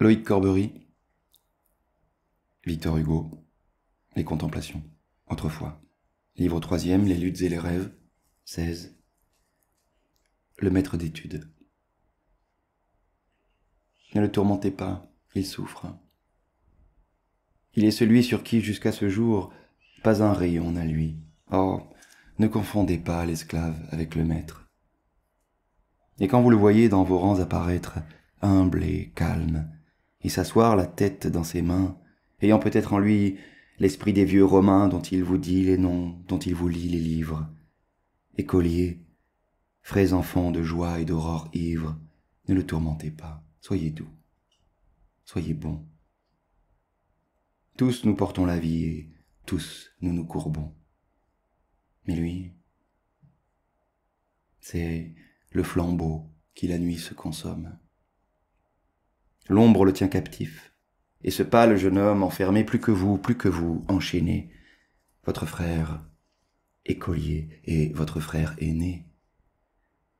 Loïc Corbery, Victor Hugo, Les Contemplations, autrefois. Livre 3 Les luttes et les rêves, 16. Le maître d'études. Ne le tourmentez pas, il souffre. Il est celui sur qui, jusqu'à ce jour, pas un rayon n'a lui. Oh, ne confondez pas l'esclave avec le maître. Et quand vous le voyez dans vos rangs apparaître, humble et calme, et s'asseoir la tête dans ses mains, ayant peut-être en lui l'esprit des vieux Romains dont il vous dit les noms, dont il vous lit les livres. Écoliers, frais enfants de joie et d'aurore ivre, ne le tourmentez pas, soyez doux, soyez bons. Tous nous portons la vie et tous nous nous courbons. Mais lui, c'est le flambeau qui la nuit se consomme. L'ombre le tient captif. Et ce pâle jeune homme enfermé plus que vous, plus que vous, enchaîné, votre frère écolier et votre frère aîné.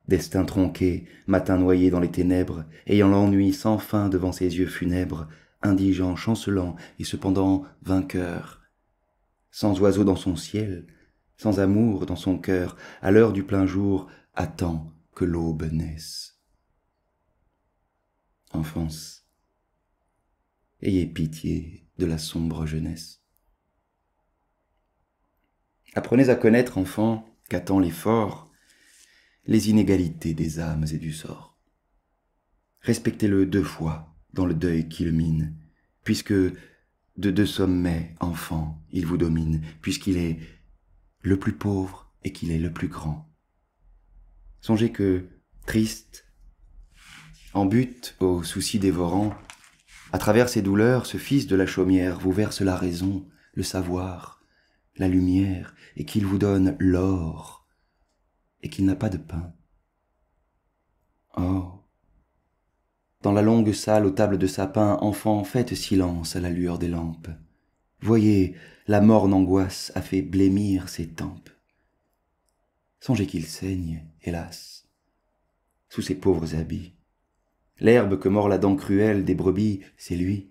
Destin tronqué, matin noyé dans les ténèbres, ayant l'ennui sans fin devant ses yeux funèbres, indigent, chancelant et cependant vainqueur. Sans oiseau dans son ciel, sans amour dans son cœur, à l'heure du plein jour, attend que l'aube naisse enfance, ayez pitié de la sombre jeunesse. Apprenez à connaître, enfant, qu'attend l'effort les inégalités des âmes et du sort. Respectez-le deux fois dans le deuil qu'il mine, puisque de deux sommets, enfant, il vous domine, puisqu'il est le plus pauvre et qu'il est le plus grand. Songez que, triste, en butte aux soucis dévorants, à travers ses douleurs, ce fils de la chaumière vous verse la raison, le savoir, la lumière, et qu'il vous donne l'or, et qu'il n'a pas de pain. Oh, dans la longue salle aux tables de sapin, Enfant, faites silence à la lueur des lampes. Voyez, la morne angoisse a fait blêmir ses tempes. Songez qu'il saigne, hélas, sous ses pauvres habits. L'herbe que mord la dent cruelle des brebis, c'est lui.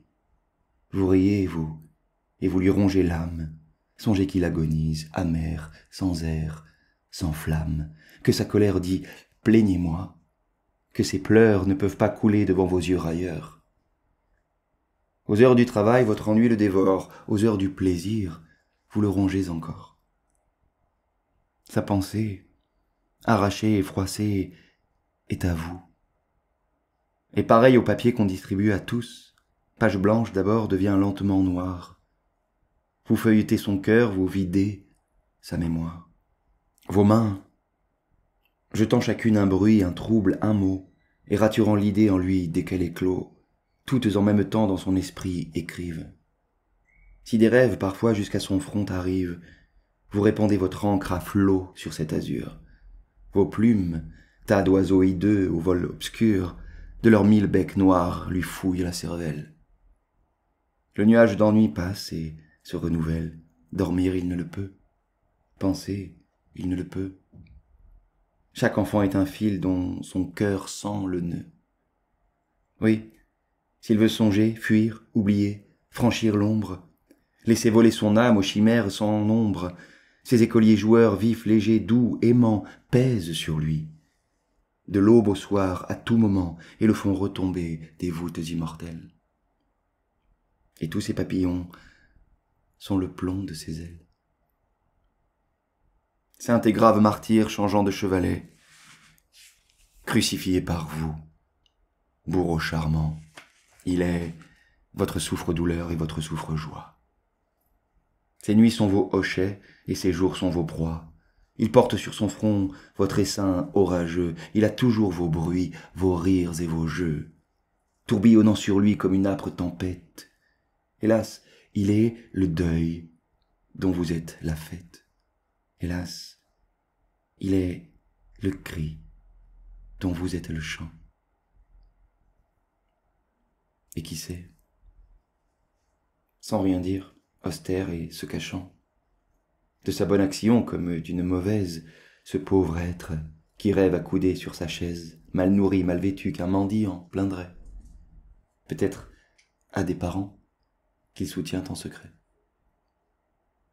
Vous riez, vous, et vous lui rongez l'âme. Songez qu'il agonise, amer, sans air, sans flamme, que sa colère dit Plaignez-moi, que ses pleurs ne peuvent pas couler devant vos yeux ailleurs. Aux heures du travail, votre ennui le dévore, aux heures du plaisir, vous le rongez encore. Sa pensée, arrachée et froissée, est à vous et pareil au papier qu'on distribue à tous, page blanche d'abord devient lentement noire. Vous feuilletez son cœur, vous videz sa mémoire. Vos mains, jetant chacune un bruit, un trouble, un mot, et raturant l'idée en lui dès qu'elle clos toutes en même temps dans son esprit écrivent. Si des rêves parfois jusqu'à son front arrivent, vous répandez votre encre à flot sur cet azur. Vos plumes, tas d'oiseaux hideux au vol obscur, de leurs mille becs noirs lui fouillent la cervelle. Le nuage d'ennui passe et se renouvelle. Dormir, il ne le peut. Penser, il ne le peut. Chaque enfant est un fil dont son cœur sent le nœud. Oui, s'il veut songer, fuir, oublier, franchir l'ombre, laisser voler son âme aux chimères sans ombre, ses écoliers joueurs vifs, légers, doux, aimants, pèsent sur lui de l'aube au soir, à tout moment, et le font retomber des voûtes immortelles. Et tous ces papillons sont le plomb de ses ailes. Saint et grave martyre changeant de chevalet, crucifié par vous, bourreau charmant, il est votre souffre-douleur et votre souffre-joie. Ces nuits sont vos hochets et ces jours sont vos proies. Il porte sur son front votre essaim orageux, il a toujours vos bruits, vos rires et vos jeux, tourbillonnant sur lui comme une âpre tempête. Hélas, il est le deuil dont vous êtes la fête. Hélas, il est le cri dont vous êtes le chant. Et qui sait Sans rien dire, austère et se cachant, de sa bonne action comme d'une mauvaise, ce pauvre être qui rêve accoudé sur sa chaise, mal nourri, mal vêtu, qu'un mendiant plaindrait. Peut-être à des parents qu'il soutient en secret.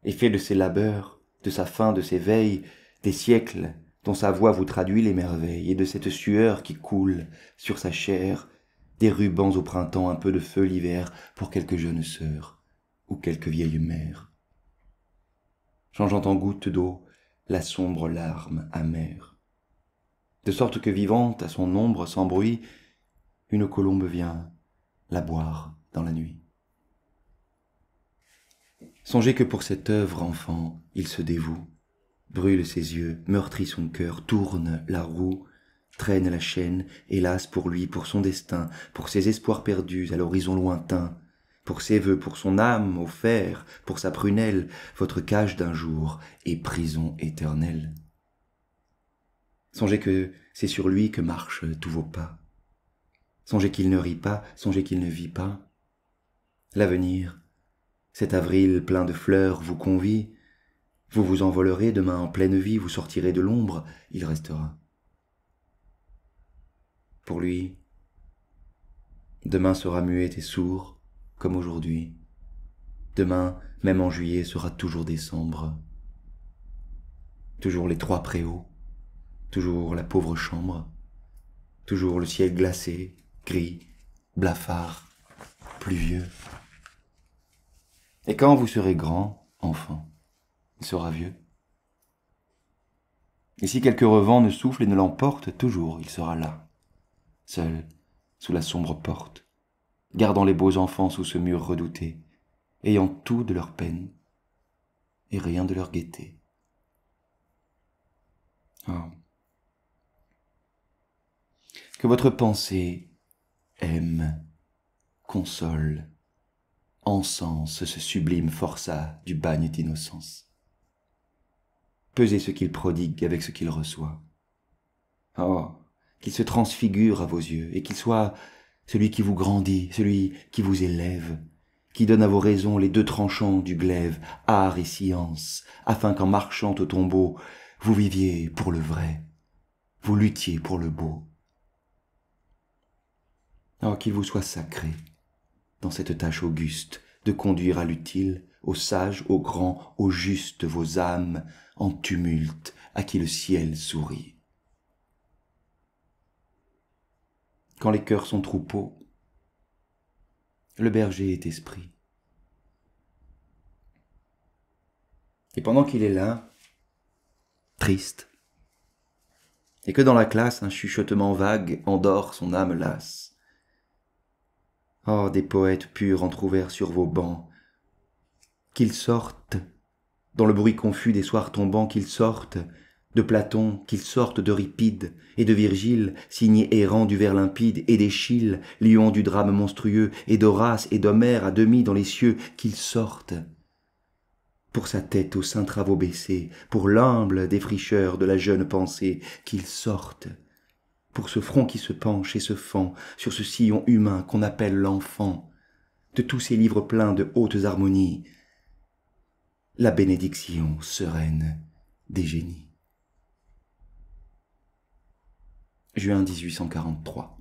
Et fait de ses labeurs, de sa faim, de ses veilles, des siècles dont sa voix vous traduit les merveilles, et de cette sueur qui coule sur sa chair, des rubans au printemps, un peu de feu l'hiver, pour quelque jeune sœur ou quelque vieille mère changeant en goutte d'eau la sombre larme amère. De sorte que vivante, à son ombre sans bruit, une colombe vient la boire dans la nuit. Songez que pour cette œuvre, enfant, il se dévoue, brûle ses yeux, meurtrit son cœur, tourne la roue, traîne la chaîne, hélas pour lui, pour son destin, pour ses espoirs perdus à l'horizon lointain, pour ses voeux, pour son âme au fer, pour sa prunelle, votre cage d'un jour est prison éternelle. Songez que c'est sur lui que marchent tous vos pas. Songez qu'il ne rit pas, songez qu'il ne vit pas. L'avenir, cet avril plein de fleurs vous convie. Vous vous envolerez demain en pleine vie, vous sortirez de l'ombre, il restera. Pour lui, demain sera muet et sourd, comme aujourd'hui. Demain, même en juillet, sera toujours décembre. Toujours les trois préaux, toujours la pauvre chambre, toujours le ciel glacé, gris, blafard, pluvieux. Et quand vous serez grand, enfant, il sera vieux. Et si quelque revent ne souffle et ne l'emporte, toujours il sera là, seul, sous la sombre porte gardant les beaux enfants sous ce mur redouté, ayant tout de leur peine et rien de leur gaieté. Oh. Que votre pensée aime, console, encense ce sublime forçat du bagne d'innocence. Pesez ce qu'il prodigue avec ce qu'il reçoit. Oh, qu'il se transfigure à vos yeux et qu'il soit celui qui vous grandit, celui qui vous élève, qui donne à vos raisons les deux tranchants du glaive, art et science, afin qu'en marchant au tombeau, vous viviez pour le vrai, vous luttiez pour le beau. Alors oh, qu'il vous soit sacré, dans cette tâche auguste, de conduire à l'utile, au sage, au grand, au juste, vos âmes en tumulte, à qui le ciel sourit. quand les cœurs sont troupeaux. Le berger est esprit. Et pendant qu'il est là, triste, et que dans la classe un chuchotement vague endort son âme lasse. Oh, des poètes purs entr'ouverts sur vos bancs, qu'ils sortent, dans le bruit confus des soirs tombants, qu'ils sortent, de Platon qu'ils sortent Ripide, et de Virgile, signé errant du ver limpide, et d'Échille, lion du drame monstrueux, et d'Horace et d'Homère à demi dans les cieux, qu'il sorte, Pour sa tête aux saints travaux baissés, pour l'humble défricheur de la jeune pensée, qu'il sorte, Pour ce front qui se penche et se fend sur ce sillon humain qu'on appelle l'enfant, de tous ces livres pleins de hautes harmonies, la bénédiction sereine des génies. juin 1843.